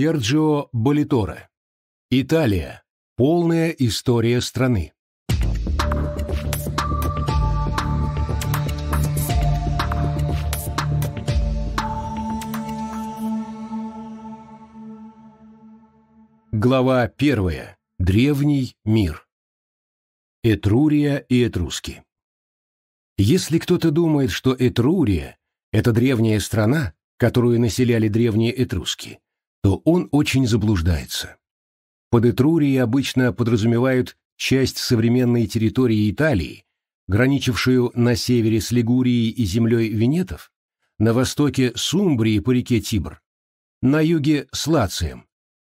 Серджио Болитора. Италия. Полная история страны. Глава первая. Древний мир. Этрурия и этруски. Если кто-то думает, что Этрурия – это древняя страна, которую населяли древние этруски, то он очень заблуждается. Под Этрурией обычно подразумевают часть современной территории Италии, граничившую на севере с Лигурией и землей Венетов, на востоке с Сумбрии по реке Тибр, на юге с Лацием.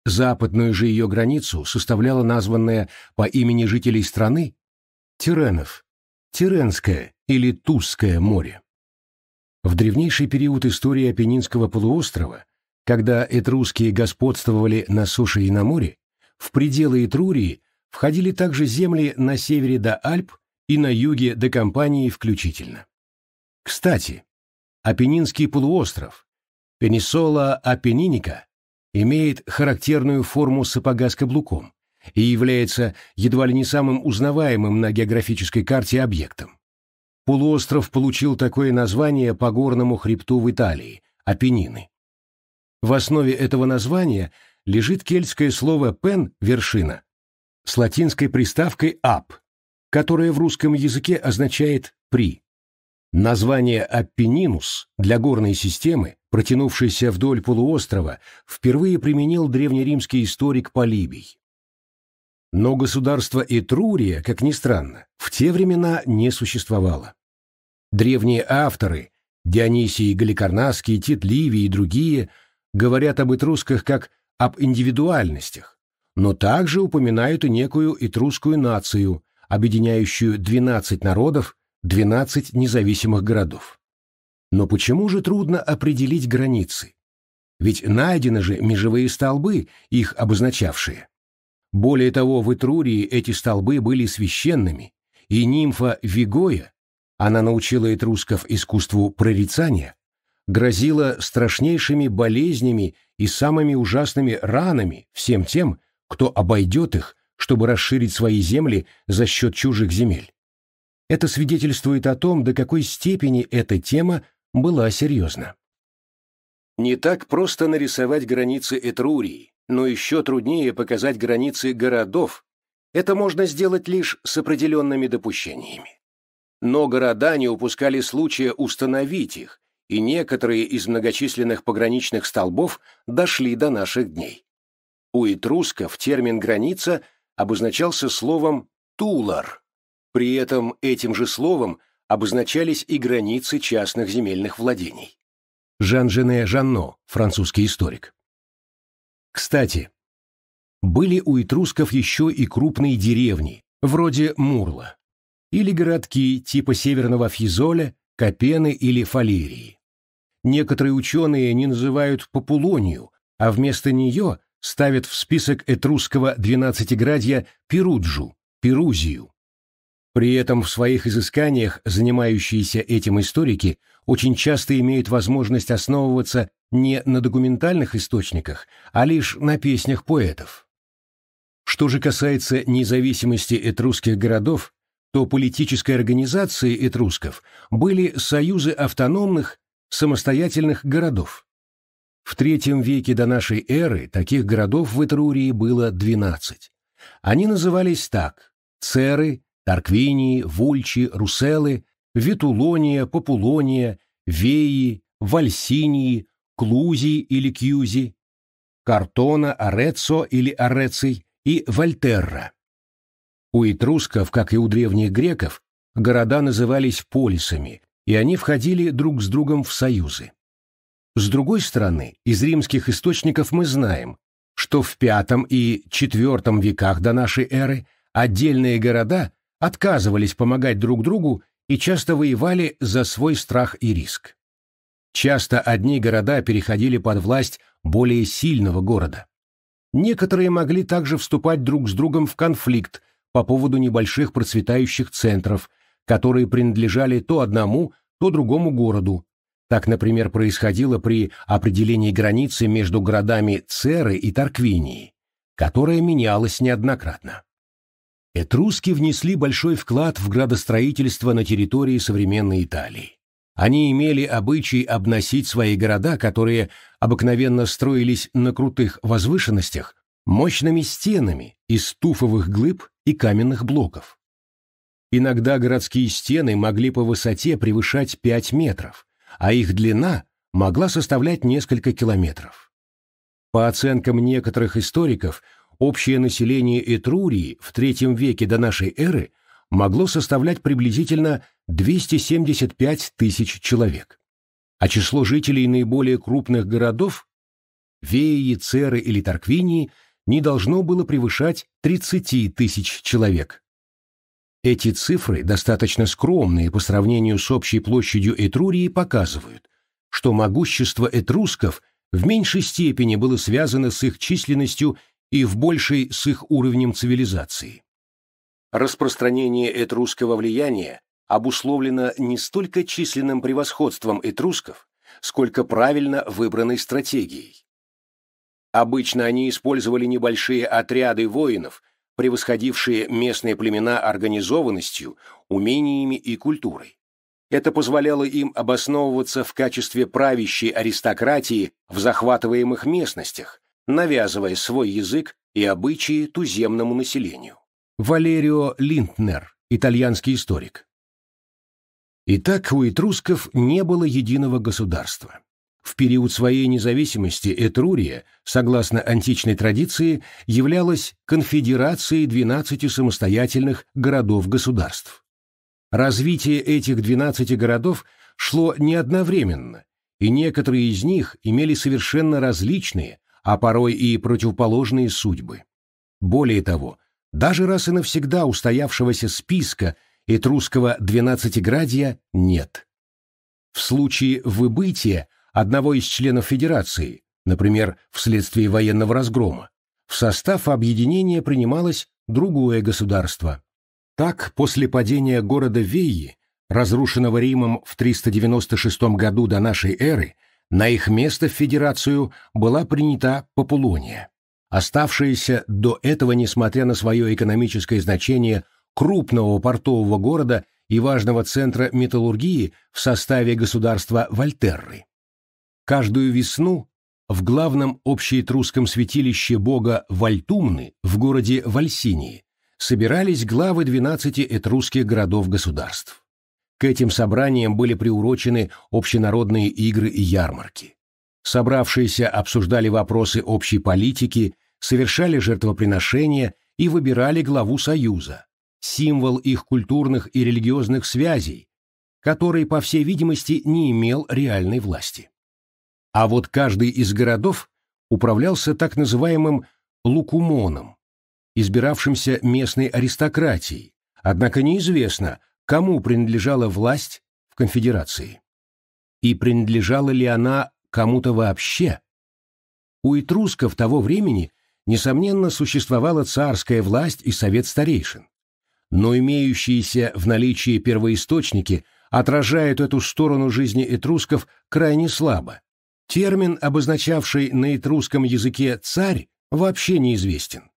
Западную же ее границу составляла названная по имени жителей страны Тиренов, Тиренское или Тусское море. В древнейший период истории Апеннинского полуострова когда этрусские господствовали на суше и на море, в пределы Этрурии входили также земли на севере до Альп и на юге до Кампании включительно. Кстати, Апеннинский полуостров, Пенесола апенниника, имеет характерную форму сапога с каблуком и является едва ли не самым узнаваемым на географической карте объектом. Полуостров получил такое название по горному хребту в Италии – Апеннины. В основе этого названия лежит кельтское слово «пен» — вершина, с латинской приставкой «ап», которая в русском языке означает «при». Название «Аппенинус» для горной системы, протянувшейся вдоль полуострова, впервые применил древнеримский историк Полибий. Но государство Этрурия, как ни странно, в те времена не существовало. Древние авторы – Дионисий Галикарнасский, Тит Ливий и другие – говорят об этрусках как об индивидуальностях, но также упоминают и некую этрусскую нацию, объединяющую 12 народов, 12 независимых городов. Но почему же трудно определить границы? Ведь найдены же межевые столбы, их обозначавшие. Более того, в Этрурии эти столбы были священными, и нимфа Вигоя, она научила этрусков искусству прорицания, грозила страшнейшими болезнями и самыми ужасными ранами всем тем, кто обойдет их, чтобы расширить свои земли за счет чужих земель. Это свидетельствует о том, до какой степени эта тема была серьезна. Не так просто нарисовать границы Этрурии, но еще труднее показать границы городов. Это можно сделать лишь с определенными допущениями. Но города не упускали случая установить их, и некоторые из многочисленных пограничных столбов дошли до наших дней. У этрусков термин «граница» обозначался словом «тулар». При этом этим же словом обозначались и границы частных земельных владений. Жан-Жене Жанно, французский историк. Кстати, были у этрусков еще и крупные деревни, вроде Мурла, или городки типа Северного Фьезоля копены или фалерии. Некоторые ученые не называют популонию, а вместо нее ставят в список этрусского двенадцатиградья Перуджу, Перузию. При этом в своих изысканиях занимающиеся этим историки очень часто имеют возможность основываться не на документальных источниках, а лишь на песнях поэтов. Что же касается независимости этрусских городов, то политической организацией этрусков были союзы автономных, самостоятельных городов. В третьем веке до нашей эры таких городов в Этрурии было 12. Они назывались так – Церы, Тарквинии, Вульчи, Руселы, Витулония, Популония, Веи, Вальсинии, Клузи или Кьюзи, Картона, Орецо или Ореций и Вольтерра. У этрусков, как и у древних греков, города назывались полисами, и они входили друг с другом в союзы. С другой стороны, из римских источников мы знаем, что в V и IV веках до нашей эры отдельные города отказывались помогать друг другу и часто воевали за свой страх и риск. Часто одни города переходили под власть более сильного города. Некоторые могли также вступать друг с другом в конфликт по поводу небольших процветающих центров, которые принадлежали то одному, то другому городу. Так, например, происходило при определении границы между городами Церы и Тарквинии, которая менялась неоднократно. Этруски внесли большой вклад в градостроительство на территории современной Италии. Они имели обычай обносить свои города, которые обыкновенно строились на крутых возвышенностях, мощными стенами из туфовых глыб и каменных блоков. Иногда городские стены могли по высоте превышать 5 метров, а их длина могла составлять несколько километров. По оценкам некоторых историков, общее население Этрурии в III веке до нашей эры могло составлять приблизительно 275 тысяч человек. А число жителей наиболее крупных городов – Веи, Церы или Тарквинии не должно было превышать 30 тысяч человек. Эти цифры, достаточно скромные по сравнению с общей площадью Этрурии, показывают, что могущество этрусков в меньшей степени было связано с их численностью и в большей с их уровнем цивилизации. Распространение этрусского влияния обусловлено не столько численным превосходством этрусков, сколько правильно выбранной стратегией. Обычно они использовали небольшие отряды воинов, превосходившие местные племена организованностью, умениями и культурой. Это позволяло им обосновываться в качестве правящей аристократии в захватываемых местностях, навязывая свой язык и обычаи туземному населению. Валерио Линтнер, итальянский историк. Итак, у этрусков не было единого государства. В период своей независимости Этрурия, согласно античной традиции, являлась конфедерацией 12 самостоятельных городов-государств. Развитие этих 12 городов шло не одновременно, и некоторые из них имели совершенно различные, а порой и противоположные судьбы. Более того, даже раз и навсегда устоявшегося списка этрусского двенадцатиградия нет. В случае выбытия одного из членов Федерации, например, вследствие военного разгрома, в состав объединения принималось другое государство. Так, после падения города Веи, разрушенного Римом в 396 году до нашей эры, на их место в Федерацию была принята Популония. Оставшаяся до этого, несмотря на свое экономическое значение, крупного портового города и важного центра металлургии в составе государства Вольтерры. Каждую весну в главном общеэтрусском святилище бога Вальтумны в городе Вальсинии собирались главы 12 этрусских городов-государств. К этим собраниям были приурочены общенародные игры и ярмарки. Собравшиеся обсуждали вопросы общей политики, совершали жертвоприношения и выбирали главу Союза, символ их культурных и религиозных связей, который, по всей видимости, не имел реальной власти. А вот каждый из городов управлялся так называемым лукумоном, избиравшимся местной аристократией, однако неизвестно, кому принадлежала власть в конфедерации. И принадлежала ли она кому-то вообще? У этрусков того времени, несомненно, существовала царская власть и совет старейшин. Но имеющиеся в наличии первоисточники отражают эту сторону жизни этрусков крайне слабо, Термин, обозначавший на этрусском языке «царь», вообще неизвестен.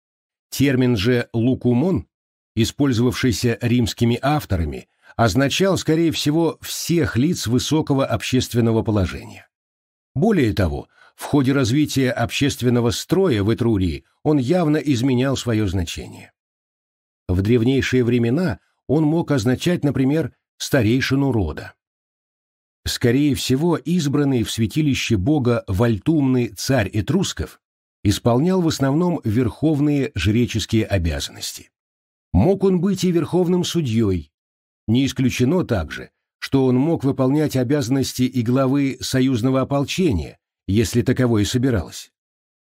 Термин же «лукумон», использовавшийся римскими авторами, означал, скорее всего, всех лиц высокого общественного положения. Более того, в ходе развития общественного строя в Этрурии он явно изменял свое значение. В древнейшие времена он мог означать, например, старейшину рода. Скорее всего, избранный в святилище бога вальтумный царь этрусков исполнял в основном верховные жреческие обязанности. Мог он быть и верховным судьей. Не исключено также, что он мог выполнять обязанности и главы союзного ополчения, если таковое собиралось.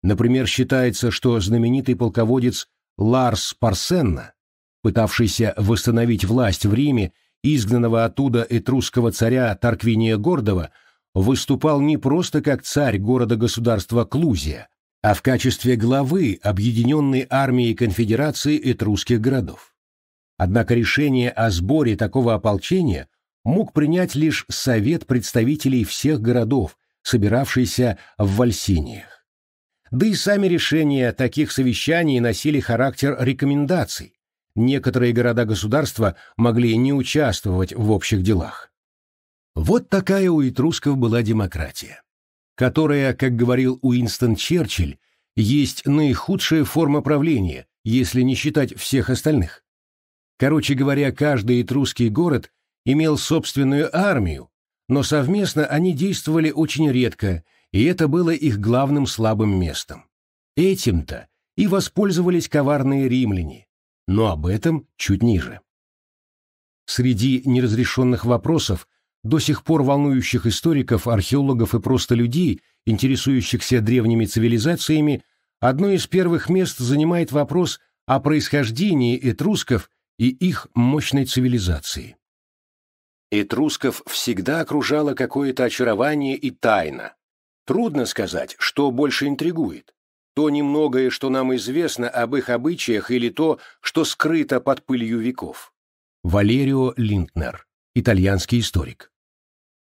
Например, считается, что знаменитый полководец Ларс Парсенна, пытавшийся восстановить власть в Риме изгнанного оттуда этрусского царя Тарквиния Гордого, выступал не просто как царь города-государства Клузия, а в качестве главы объединенной армии конфедерации этрусских городов. Однако решение о сборе такого ополчения мог принять лишь совет представителей всех городов, собиравшийся в Вальсиниях. Да и сами решения таких совещаний носили характер рекомендаций, некоторые города-государства могли не участвовать в общих делах. Вот такая у этрусков была демократия, которая, как говорил Уинстон Черчилль, есть наихудшая форма правления, если не считать всех остальных. Короче говоря, каждый этрусский город имел собственную армию, но совместно они действовали очень редко, и это было их главным слабым местом. Этим-то и воспользовались коварные римляне, но об этом чуть ниже. Среди неразрешенных вопросов, до сих пор волнующих историков, археологов и просто людей, интересующихся древними цивилизациями, одно из первых мест занимает вопрос о происхождении этрусков и их мощной цивилизации. Этрусков всегда окружало какое-то очарование и тайна. Трудно сказать, что больше интригует то немногое, что нам известно об их обычаях или то, что скрыто под пылью веков. Валерио Линтнер, итальянский историк.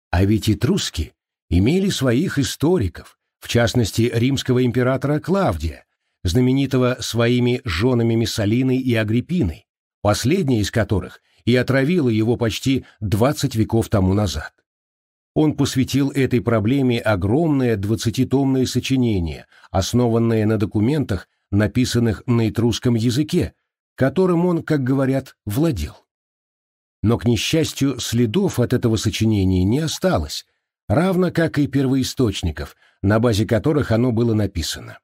А ведь этруски имели своих историков, в частности, римского императора Клавдия, знаменитого своими женами Мессалиной и Агриппиной, последняя из которых и отравила его почти 20 веков тому назад. Он посвятил этой проблеме огромное двадцатитомное сочинение, основанное на документах, написанных на этрусском языке, которым он, как говорят, владел. Но, к несчастью, следов от этого сочинения не осталось, равно как и первоисточников, на базе которых оно было написано.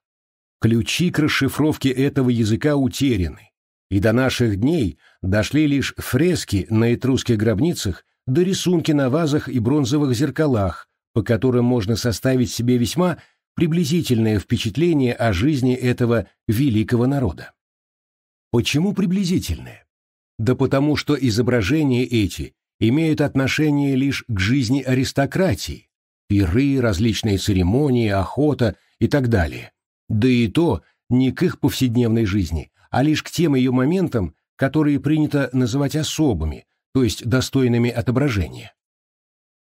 Ключи к расшифровке этого языка утеряны, и до наших дней дошли лишь фрески на этрусских гробницах до рисунки на вазах и бронзовых зеркалах, по которым можно составить себе весьма приблизительное впечатление о жизни этого великого народа. Почему приблизительное? Да потому что изображения эти имеют отношение лишь к жизни аристократии, пиры, различные церемонии, охота и так далее. Да и то не к их повседневной жизни, а лишь к тем ее моментам, которые принято называть особыми, то есть достойными отображения.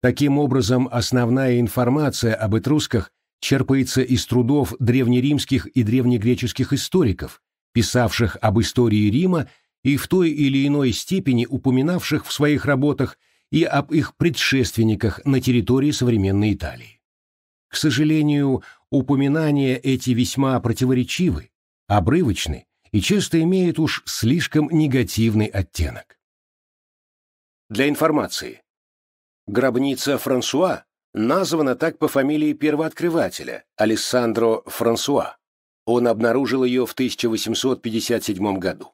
Таким образом, основная информация об этрусках черпается из трудов древнеримских и древнегреческих историков, писавших об истории Рима и в той или иной степени упоминавших в своих работах и об их предшественниках на территории современной Италии. К сожалению, упоминания эти весьма противоречивы, обрывочны и часто имеют уж слишком негативный оттенок. Для информации. Гробница Франсуа названа так по фамилии первооткрывателя, Алессандро Франсуа. Он обнаружил ее в 1857 году.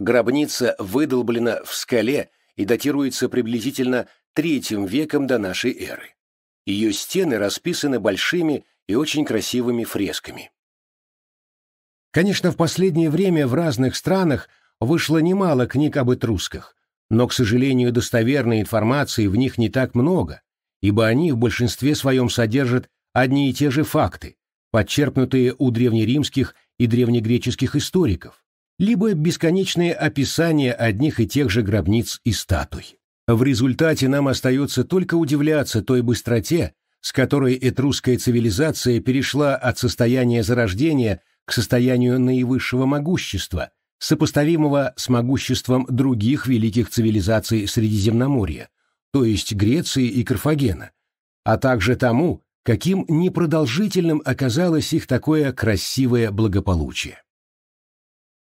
Гробница выдолблена в скале и датируется приблизительно третьим веком до нашей эры. Ее стены расписаны большими и очень красивыми фресками. Конечно, в последнее время в разных странах вышло немало книг об этрусках, но, к сожалению, достоверной информации в них не так много, ибо они в большинстве своем содержат одни и те же факты, подчеркнутые у древнеримских и древнегреческих историков, либо бесконечные описания одних и тех же гробниц и статуй. В результате нам остается только удивляться той быстроте, с которой этрусская цивилизация перешла от состояния зарождения к состоянию наивысшего могущества – сопоставимого с могуществом других великих цивилизаций Средиземноморья, то есть Греции и Карфагена, а также тому, каким непродолжительным оказалось их такое красивое благополучие.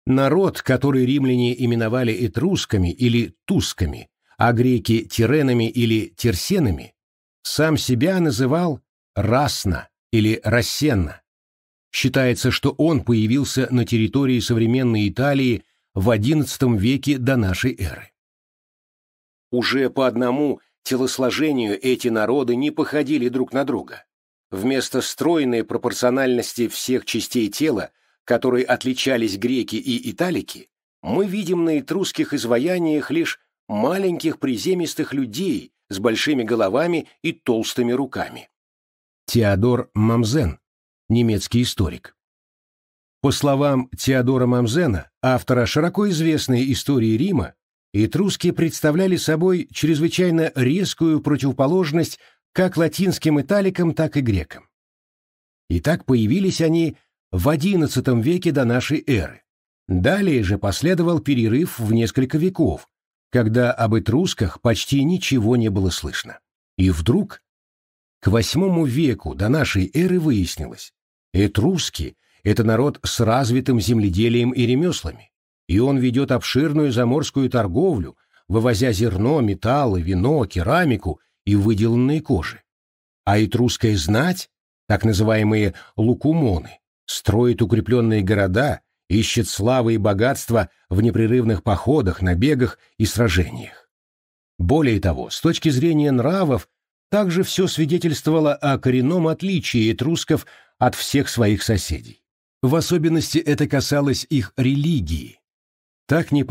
Народ, который римляне именовали этрусками или тусками, а греки – тиренами или терсенами, сам себя называл расно или рассенно. Считается, что он появился на территории современной Италии в XI веке до нашей эры. Уже по одному телосложению эти народы не походили друг на друга. Вместо стройной пропорциональности всех частей тела, которой отличались греки и италики, мы видим на этрусских изваяниях лишь маленьких приземистых людей с большими головами и толстыми руками. Теодор Мамзен немецкий историк. По словам Теодора Мамзена, автора широко известной истории Рима, этруски представляли собой чрезвычайно резкую противоположность как латинским италикам, так и грекам. И так появились они в XI веке до нашей эры. Далее же последовал перерыв в несколько веков, когда об этрусках почти ничего не было слышно. И вдруг к VIII веку до нашей эры выяснилось, Этруски — это народ с развитым земледелием и ремеслами, и он ведет обширную заморскую торговлю, вывозя зерно, металлы, вино, керамику и выделанные кожи. А этрусская знать, так называемые лукумоны, строит укрепленные города, ищет славы и богатства в непрерывных походах, набегах и сражениях. Более того, с точки зрения нравов также все свидетельствовало о коренном отличии этрусков от всех своих соседей. В особенности это касалось их религии. Так не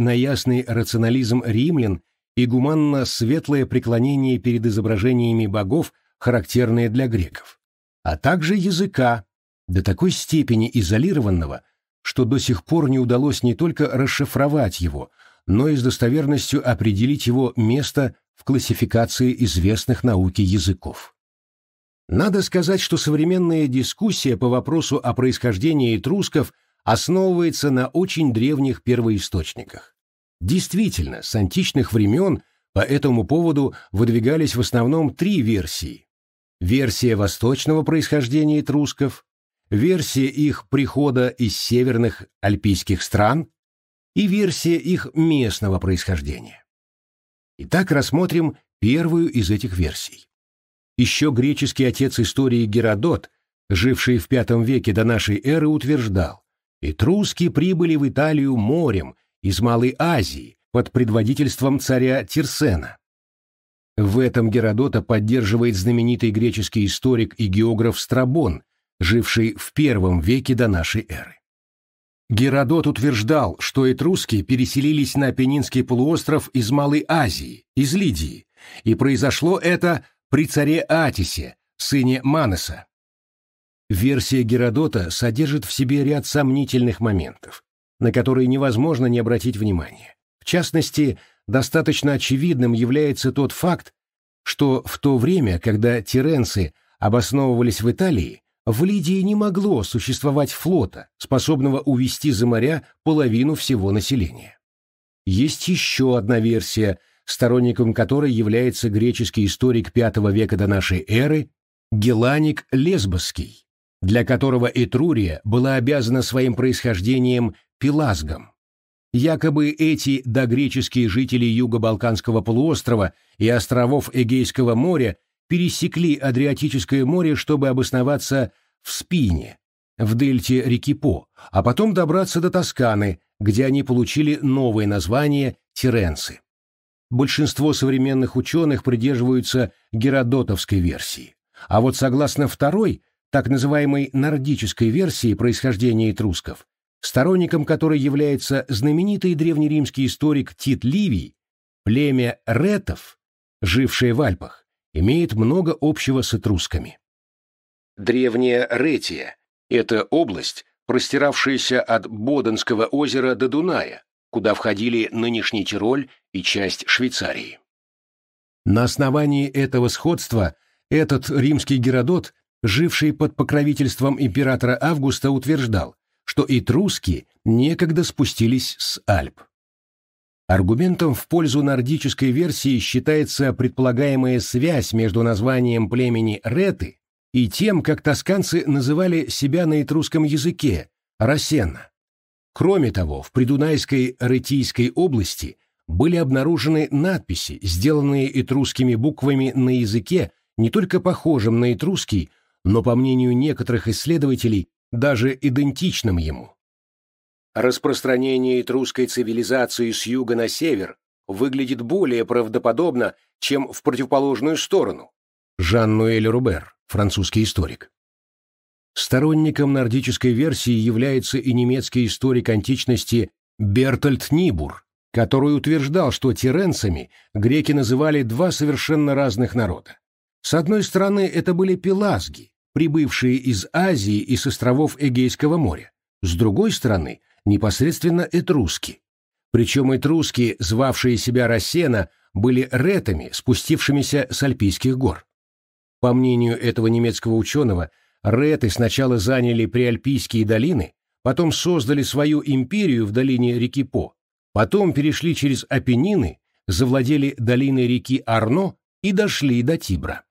на ясный рационализм римлян и гуманно светлое преклонение перед изображениями богов, характерное для греков, а также языка, до такой степени изолированного, что до сих пор не удалось не только расшифровать его – но и с достоверностью определить его место в классификации известных науки языков. Надо сказать, что современная дискуссия по вопросу о происхождении этрусков основывается на очень древних первоисточниках. Действительно, с античных времен по этому поводу выдвигались в основном три версии. Версия восточного происхождения этрусков, версия их прихода из северных альпийских стран и версия их местного происхождения. Итак, рассмотрим первую из этих версий. Еще греческий отец истории Геродот, живший в V веке до нашей эры, утверждал, «Этруски прибыли в Италию морем из Малой Азии под предводительством царя Тирсена». В этом Геродота поддерживает знаменитый греческий историк и географ Страбон, живший в первом веке до нашей эры. Геродот утверждал, что этруски переселились на Пенинский полуостров из Малой Азии, из Лидии, и произошло это при царе Атисе, сыне Манеса. Версия Геродота содержит в себе ряд сомнительных моментов, на которые невозможно не обратить внимания. В частности, достаточно очевидным является тот факт, что в то время, когда тиренцы обосновывались в Италии, в Лидии не могло существовать флота, способного увести за моря половину всего населения. Есть еще одна версия, сторонником которой является греческий историк V века до нашей эры Геланик Лесбосский, для которого Этрурия была обязана своим происхождением пелазгом. Якобы эти догреческие жители юго-балканского полуострова и островов Эгейского моря – пересекли Адриатическое море, чтобы обосноваться в Спине, в дельте реки По, а потом добраться до Тосканы, где они получили новое название Теренцы. Большинство современных ученых придерживаются геродотовской версии. А вот согласно второй, так называемой нордической версии происхождения этрусков, сторонником которой является знаменитый древнеримский историк Тит Ливий, племя ретов, жившее в Альпах, имеет много общего с этрусками. Древняя Ретия – это область, простиравшаяся от Боденского озера до Дуная, куда входили нынешний Тироль и часть Швейцарии. На основании этого сходства этот римский Геродот, живший под покровительством императора Августа, утверждал, что этруски некогда спустились с Альп. Аргументом в пользу нордической версии считается предполагаемая связь между названием племени Реты и тем, как тосканцы называли себя на этрусском языке – Росенна. Кроме того, в Придунайской Ретийской области были обнаружены надписи, сделанные этрусскими буквами на языке, не только похожим на этрусский, но, по мнению некоторых исследователей, даже идентичным ему. Распространение этрусской цивилизации с юга на север выглядит более правдоподобно, чем в противоположную сторону. Жан-Нуэль Рубер, французский историк. Сторонником нордической версии является и немецкий историк античности Бертольд Нибур, который утверждал, что тиренцами греки называли два совершенно разных народа. С одной стороны, это были пелазги, прибывшие из Азии и с островов Эгейского моря. С другой стороны, непосредственно этруски. Причем этруски, звавшие себя Рассена, были ретами, спустившимися с Альпийских гор. По мнению этого немецкого ученого, реты сначала заняли приальпийские долины, потом создали свою империю в долине реки По, потом перешли через Апеннины, завладели долиной реки Арно и дошли до Тибра.